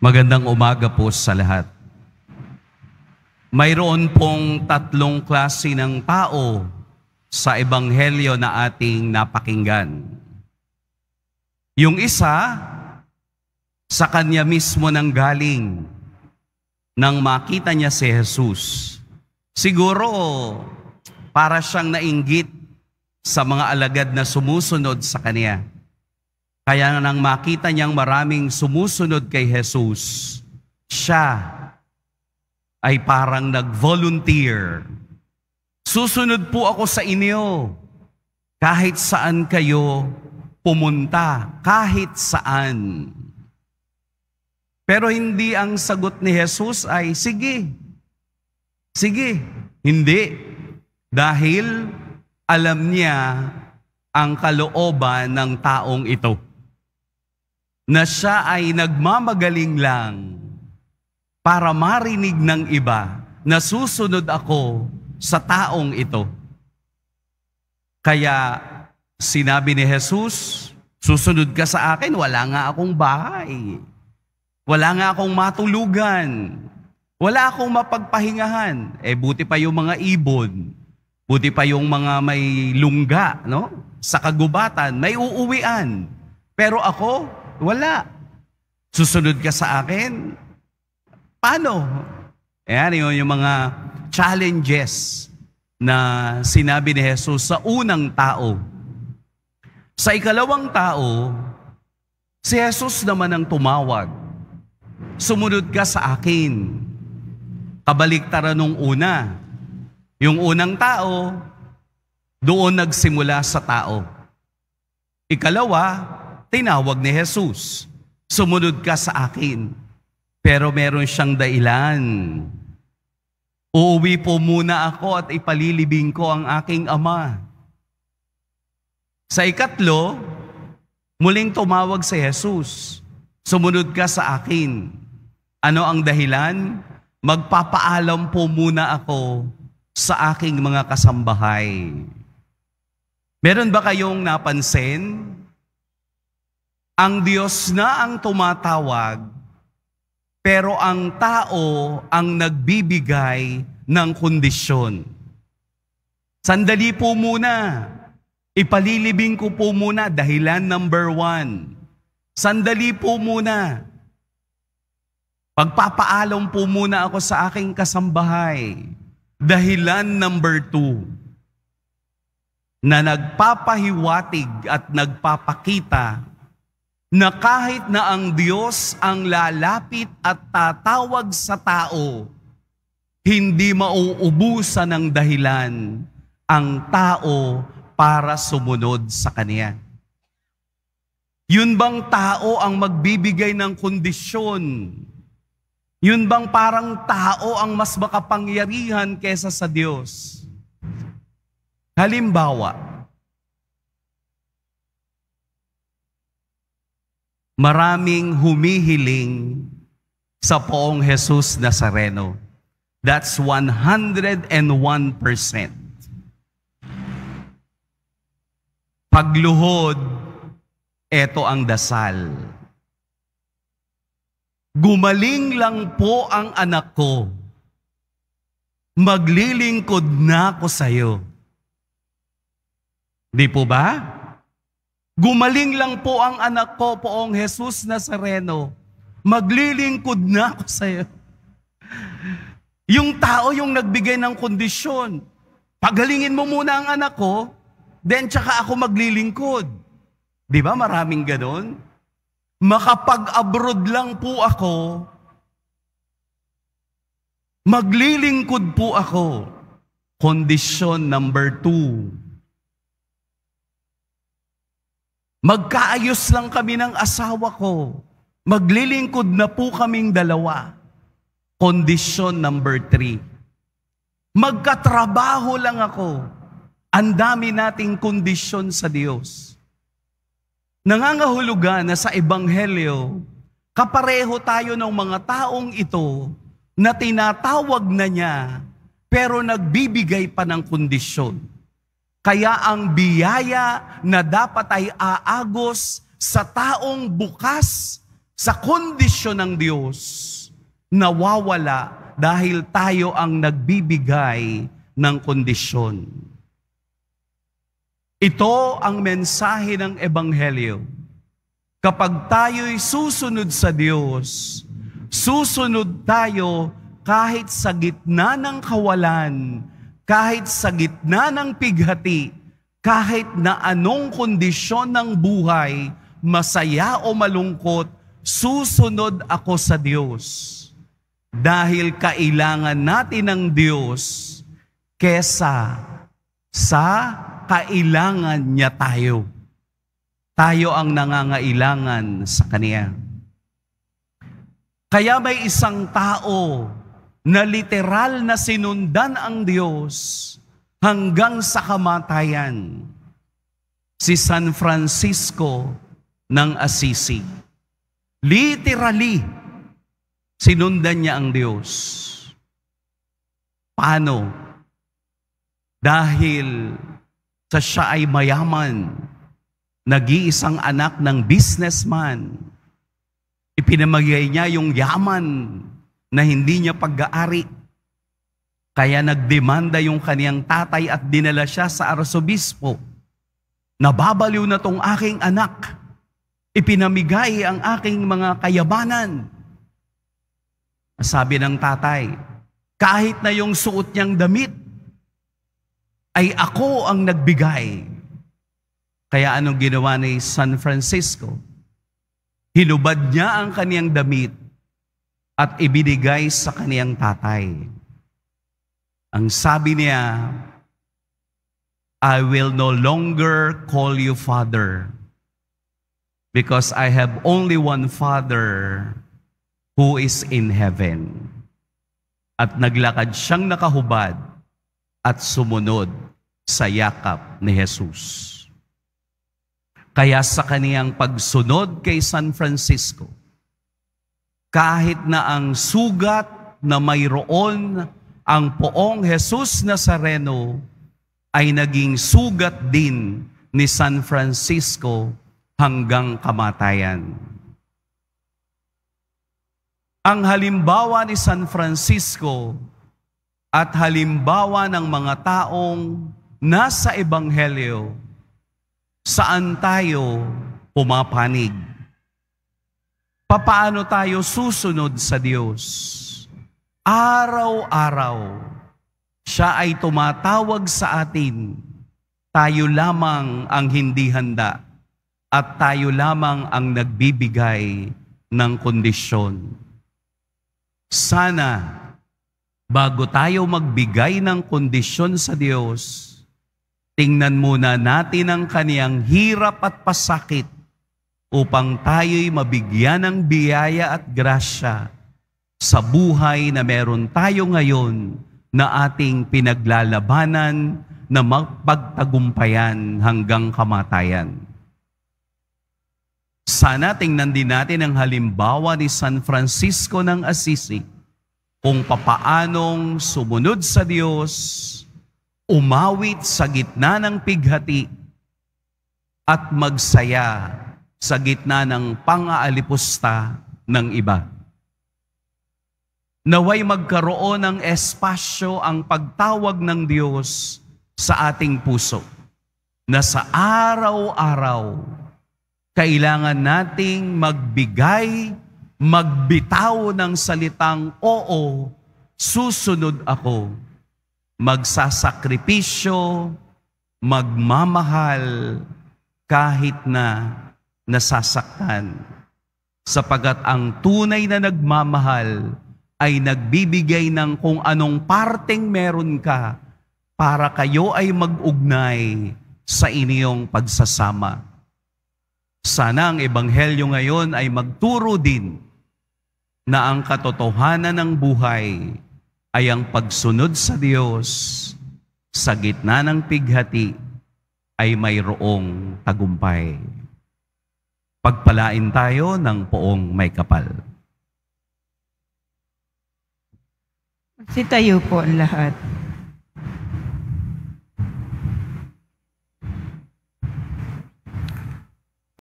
Magandang umaga po sa lahat. Mayroon pong tatlong klase ng tao sa ebanghelyo na ating napakinggan. Yung isa, sa kanya mismo nang galing nang makita niya si Jesus. Siguro, para siyang nainggit sa mga alagad na sumusunod sa kanya. Kaya nang makita niyang maraming sumusunod kay Jesus, siya ay parang nag-volunteer. Susunod po ako sa inyo. Kahit saan kayo pumunta, kahit saan. Pero hindi ang sagot ni Jesus ay, sige, sige, hindi. Dahil alam niya ang kalooban ng taong ito na siya ay nagmamagaling lang para marinig ng iba na susunod ako sa taong ito. Kaya sinabi ni Jesus, susunod ka sa akin, wala nga akong bahay. Wala nga akong matulugan. Wala akong mapagpahingahan. Eh buti pa yung mga ibon. Buti pa yung mga may lungga, no? Sa kagubatan, may uuwian. Pero ako, wala. Susunod ka sa akin? Paano? Ayan, yun yung mga challenges na sinabi ni Jesus sa unang tao. Sa ikalawang tao, si Jesus naman ang tumawag. Sumunod ka sa akin. Kabaliktaran nung una. Yung unang tao, doon nagsimula sa tao. Ikalawa, tinawag ni Jesus, sumunod ka sa akin. Pero meron siyang dailan. Uuwi po muna ako at ipalilibing ko ang aking ama. Sa ikatlo, muling tumawag si Jesus, sumunod ka sa akin. Ano ang dahilan? Magpapaalam po muna ako sa aking mga kasambahay. Meron ba kayong napansin ang Diyos na ang tumatawag, pero ang tao ang nagbibigay ng kondisyon. Sandali po muna. Ipalilibing ko po muna dahilan number one. Sandali po muna. Pagpapaalam po muna ako sa aking kasambahay. Dahilan number two, na nagpapahiwatig at nagpapakita na kahit na ang Diyos ang lalapit at tatawag sa tao, hindi mauubusan ng dahilan ang tao para sumunod sa Kanya. Yun bang tao ang magbibigay ng kondisyon? Yun bang parang tao ang mas makapangyarihan kesa sa Diyos? Halimbawa, maraming humihiling sa poong Jesus Nazareno. That's 101%. Pagluhod, ito ang dasal. Gumaling lang po ang anak ko. Maglilingkod na ako sa iyo. Di po ba? Gumaling lang po ang anak ko, poong Jesus Nazareno. Maglilingkod na ako sa iyo. Yung tao yung nagbigay ng kondisyon. Pagalingin mo muna ang anak ko, then tsaka ako maglilingkod. Di ba maraming ganon? Makapag-abroad lang po ako, maglilingkod po ako. Kondisyon number two Magkaayos lang kami ng asawa ko. Maglilingkod na po kaming dalawa. Kondisyon number three. Magkatrabaho lang ako. Ang dami nating kondisyon sa Diyos. Nangangahulugan na sa Ebanghelyo, kapareho tayo ng mga taong ito na tinatawag na niya pero nagbibigay pa ng kondisyon. Kaya ang biyaya na dapat ay aagos sa taong bukas sa kondisyon ng Diyos, nawawala dahil tayo ang nagbibigay ng kondisyon. Ito ang mensahe ng Ebanghelyo. Kapag tayo'y susunod sa Diyos, susunod tayo kahit sa gitna ng kawalan kahit sa gitna ng pighati, kahit na anong kondisyon ng buhay, masaya o malungkot, susunod ako sa Diyos. Dahil kailangan natin ng Diyos kesa sa kailangan niya tayo. Tayo ang nangangailangan sa Kanya. Kaya may isang tao na literal na sinundan ang Diyos hanggang sa kamatayan. Si San Francisco ng Assisi. Literally, sinundan niya ang Diyos. Paano? Dahil sa siya ay mayaman, nag-iisang anak ng businessman, ipinamagay niya yung yaman na hindi niya pag-aari. Kaya nagdemanda yung kaniyang tatay at dinala siya sa arsobispo. Nababaliw na tong aking anak. Ipinamigay ang aking mga kayabanan. Sabi ng tatay, kahit na yung suot niyang damit, ay ako ang nagbigay. Kaya anong ginawa ni San Francisco? Hinubad niya ang kaniyang damit at ibinigay sa kaniyang tatay. Ang sabi niya, I will no longer call you father because I have only one father who is in heaven. At naglakad siyang nakahubad at sumunod sa yakap ni Jesus. Kaya sa kaniyang pagsunod kay San Francisco, kahit na ang sugat na mayroon ang poong Jesus Nazareno ay naging sugat din ni San Francisco hanggang kamatayan. Ang halimbawa ni San Francisco at halimbawa ng mga taong nasa Ebanghelyo, saan tayo pumapanig? papaano tayo susunod sa Diyos. Araw-araw, siya ay tumatawag sa atin. Tayo lamang ang hindi handa at tayo lamang ang nagbibigay ng kondisyon. Sana, bago tayo magbigay ng kondisyon sa Diyos, tingnan muna natin ang kaniyang hirap at pasakit upang tayo'y mabigyan ng biyaya at grasya sa buhay na meron tayo ngayon na ating pinaglalabanan na magpagtagumpayan hanggang kamatayan. Sana tingnan din natin ang halimbawa ni San Francisco ng Assisi kung papaanong sumunod sa Diyos, umawit sa gitna ng pighati at magsaya sa gitna ng pangaalipusta ng iba. Naway magkaroon ng espasyo ang pagtawag ng Diyos sa ating puso na sa araw-araw kailangan nating magbigay, magbitaw ng salitang oo, susunod ako, magsasakripisyo, magmamahal kahit na nasasaktan. Sapagat ang tunay na nagmamahal ay nagbibigay ng kung anong parteng meron ka para kayo ay mag-ugnay sa iniyong pagsasama. Sana ang Ebanghelyo ngayon ay magturo din na ang katotohanan ng buhay ay ang pagsunod sa Diyos sa gitna ng pighati ay mayroong tagumpay. Pagpalain tayo ng poong may kapal. Sitayo po ang lahat.